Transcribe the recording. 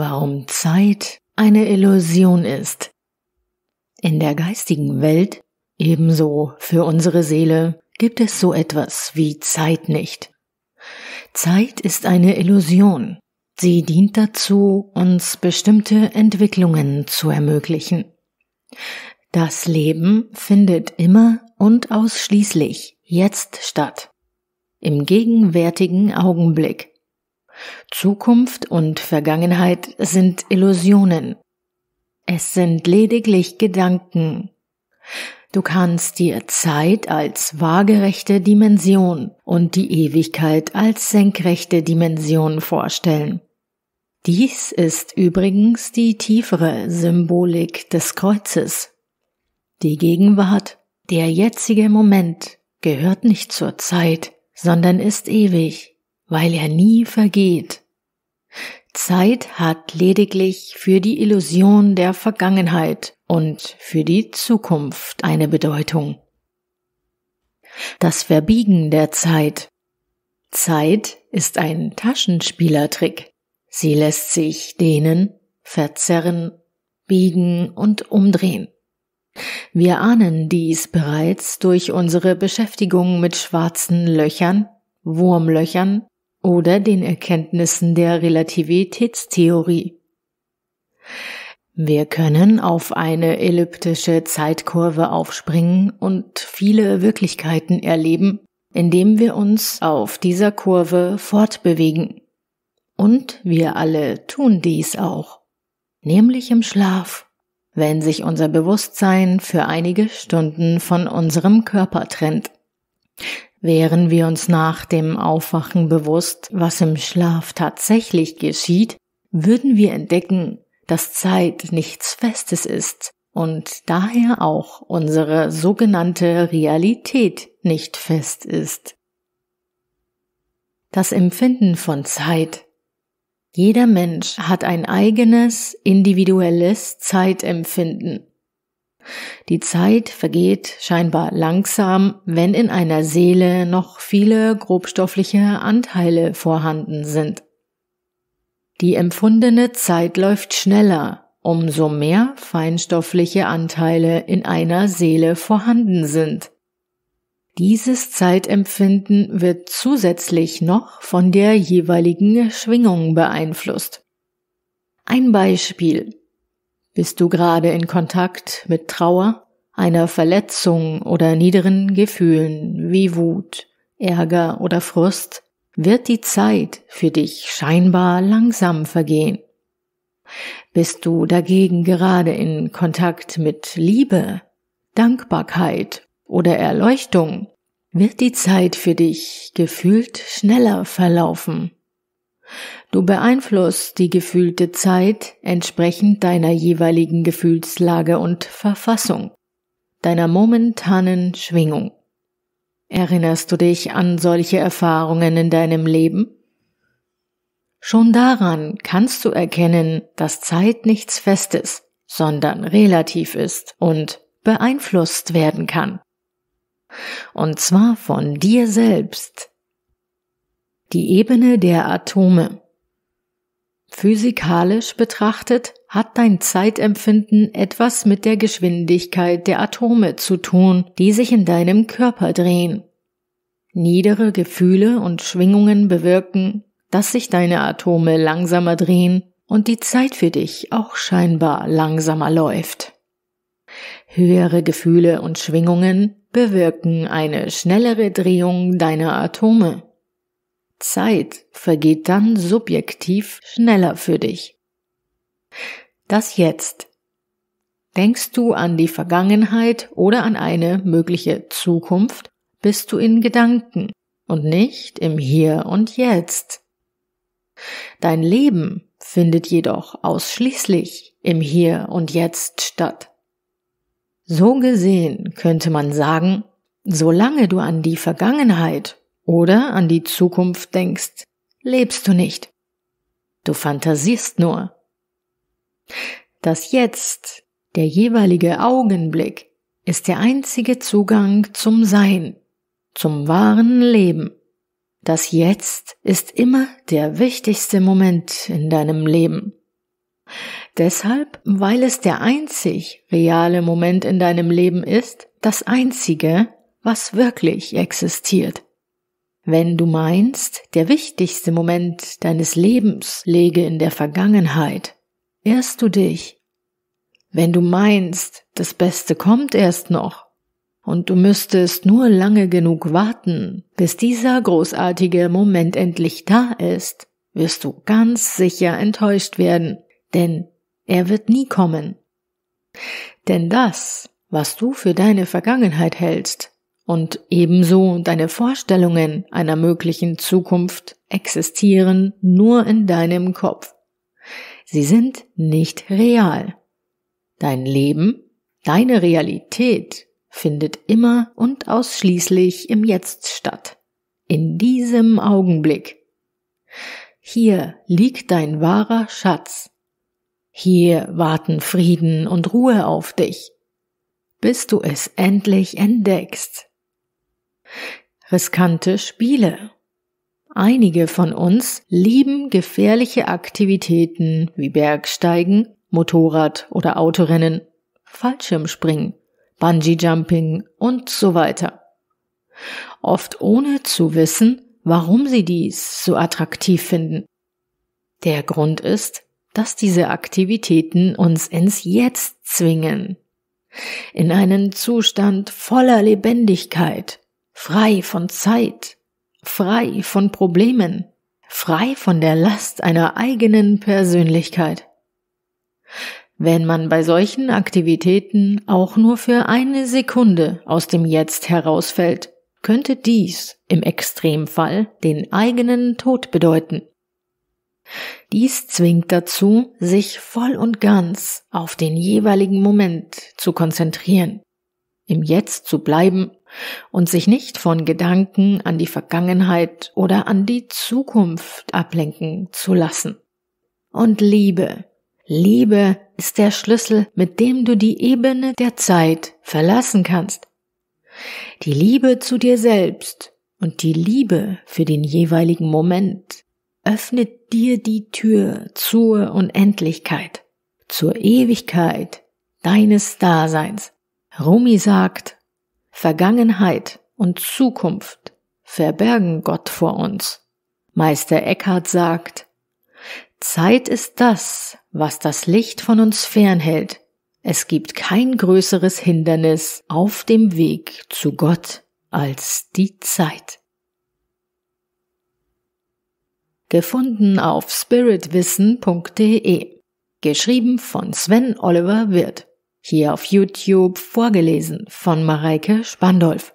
warum Zeit eine Illusion ist. In der geistigen Welt, ebenso für unsere Seele, gibt es so etwas wie Zeit nicht. Zeit ist eine Illusion. Sie dient dazu, uns bestimmte Entwicklungen zu ermöglichen. Das Leben findet immer und ausschließlich jetzt statt. Im gegenwärtigen Augenblick Zukunft und Vergangenheit sind Illusionen. Es sind lediglich Gedanken. Du kannst dir Zeit als waagerechte Dimension und die Ewigkeit als senkrechte Dimension vorstellen. Dies ist übrigens die tiefere Symbolik des Kreuzes. Die Gegenwart, der jetzige Moment, gehört nicht zur Zeit, sondern ist ewig weil er nie vergeht. Zeit hat lediglich für die Illusion der Vergangenheit und für die Zukunft eine Bedeutung. Das Verbiegen der Zeit. Zeit ist ein Taschenspielertrick. Sie lässt sich dehnen, verzerren, biegen und umdrehen. Wir ahnen dies bereits durch unsere Beschäftigung mit schwarzen Löchern, Wurmlöchern oder den Erkenntnissen der Relativitätstheorie. Wir können auf eine elliptische Zeitkurve aufspringen und viele Wirklichkeiten erleben, indem wir uns auf dieser Kurve fortbewegen. Und wir alle tun dies auch, nämlich im Schlaf, wenn sich unser Bewusstsein für einige Stunden von unserem Körper trennt. Wären wir uns nach dem Aufwachen bewusst, was im Schlaf tatsächlich geschieht, würden wir entdecken, dass Zeit nichts Festes ist und daher auch unsere sogenannte Realität nicht fest ist. Das Empfinden von Zeit jeder Mensch hat ein eigenes, individuelles Zeitempfinden. Die Zeit vergeht scheinbar langsam, wenn in einer Seele noch viele grobstoffliche Anteile vorhanden sind. Die empfundene Zeit läuft schneller, umso mehr feinstoffliche Anteile in einer Seele vorhanden sind. Dieses Zeitempfinden wird zusätzlich noch von der jeweiligen Schwingung beeinflusst. Ein Beispiel. Bist du gerade in Kontakt mit Trauer, einer Verletzung oder niederen Gefühlen wie Wut, Ärger oder Frust, wird die Zeit für dich scheinbar langsam vergehen. Bist du dagegen gerade in Kontakt mit Liebe, Dankbarkeit oder Erleuchtung, wird die Zeit für dich gefühlt schneller verlaufen. Du beeinflusst die gefühlte Zeit entsprechend deiner jeweiligen Gefühlslage und Verfassung, deiner momentanen Schwingung. Erinnerst du dich an solche Erfahrungen in deinem Leben? Schon daran kannst du erkennen, dass Zeit nichts Festes, sondern relativ ist und beeinflusst werden kann. Und zwar von dir selbst, die Ebene der Atome. Physikalisch betrachtet hat dein Zeitempfinden etwas mit der Geschwindigkeit der Atome zu tun, die sich in deinem Körper drehen. Niedere Gefühle und Schwingungen bewirken, dass sich deine Atome langsamer drehen und die Zeit für dich auch scheinbar langsamer läuft. Höhere Gefühle und Schwingungen bewirken eine schnellere Drehung deiner Atome. Zeit vergeht dann subjektiv schneller für dich. Das Jetzt. Denkst du an die Vergangenheit oder an eine mögliche Zukunft, bist du in Gedanken und nicht im Hier und Jetzt. Dein Leben findet jedoch ausschließlich im Hier und Jetzt statt. So gesehen könnte man sagen, solange du an die Vergangenheit oder an die Zukunft denkst, lebst du nicht. Du fantasierst nur. Das Jetzt, der jeweilige Augenblick, ist der einzige Zugang zum Sein, zum wahren Leben. Das Jetzt ist immer der wichtigste Moment in deinem Leben. Deshalb, weil es der einzig reale Moment in deinem Leben ist, das einzige, was wirklich existiert. Wenn du meinst, der wichtigste Moment deines Lebens läge in der Vergangenheit, irrst du dich. Wenn du meinst, das Beste kommt erst noch, und du müsstest nur lange genug warten, bis dieser großartige Moment endlich da ist, wirst du ganz sicher enttäuscht werden, denn er wird nie kommen. Denn das, was du für deine Vergangenheit hältst, und ebenso deine Vorstellungen einer möglichen Zukunft existieren nur in deinem Kopf. Sie sind nicht real. Dein Leben, deine Realität findet immer und ausschließlich im Jetzt statt, in diesem Augenblick. Hier liegt dein wahrer Schatz. Hier warten Frieden und Ruhe auf dich, bis du es endlich entdeckst. Riskante Spiele. Einige von uns lieben gefährliche Aktivitäten wie Bergsteigen, Motorrad- oder Autorennen, Fallschirmspringen, Bungee-Jumping und so weiter. Oft ohne zu wissen, warum sie dies so attraktiv finden. Der Grund ist, dass diese Aktivitäten uns ins Jetzt zwingen, in einen Zustand voller Lebendigkeit, frei von Zeit, frei von Problemen, frei von der Last einer eigenen Persönlichkeit. Wenn man bei solchen Aktivitäten auch nur für eine Sekunde aus dem Jetzt herausfällt, könnte dies im Extremfall den eigenen Tod bedeuten. Dies zwingt dazu, sich voll und ganz auf den jeweiligen Moment zu konzentrieren, im Jetzt zu bleiben und sich nicht von Gedanken an die Vergangenheit oder an die Zukunft ablenken zu lassen. Und Liebe. Liebe ist der Schlüssel, mit dem du die Ebene der Zeit verlassen kannst. Die Liebe zu dir selbst und die Liebe für den jeweiligen Moment öffnet dir die Tür zur Unendlichkeit, zur Ewigkeit deines Daseins. Rumi sagt, Vergangenheit und Zukunft verbergen Gott vor uns. Meister Eckhart sagt, Zeit ist das, was das Licht von uns fernhält. Es gibt kein größeres Hindernis auf dem Weg zu Gott als die Zeit. Gefunden auf spiritwissen.de. Geschrieben von Sven Oliver Wirth hier auf YouTube vorgelesen von Mareike Spandolf.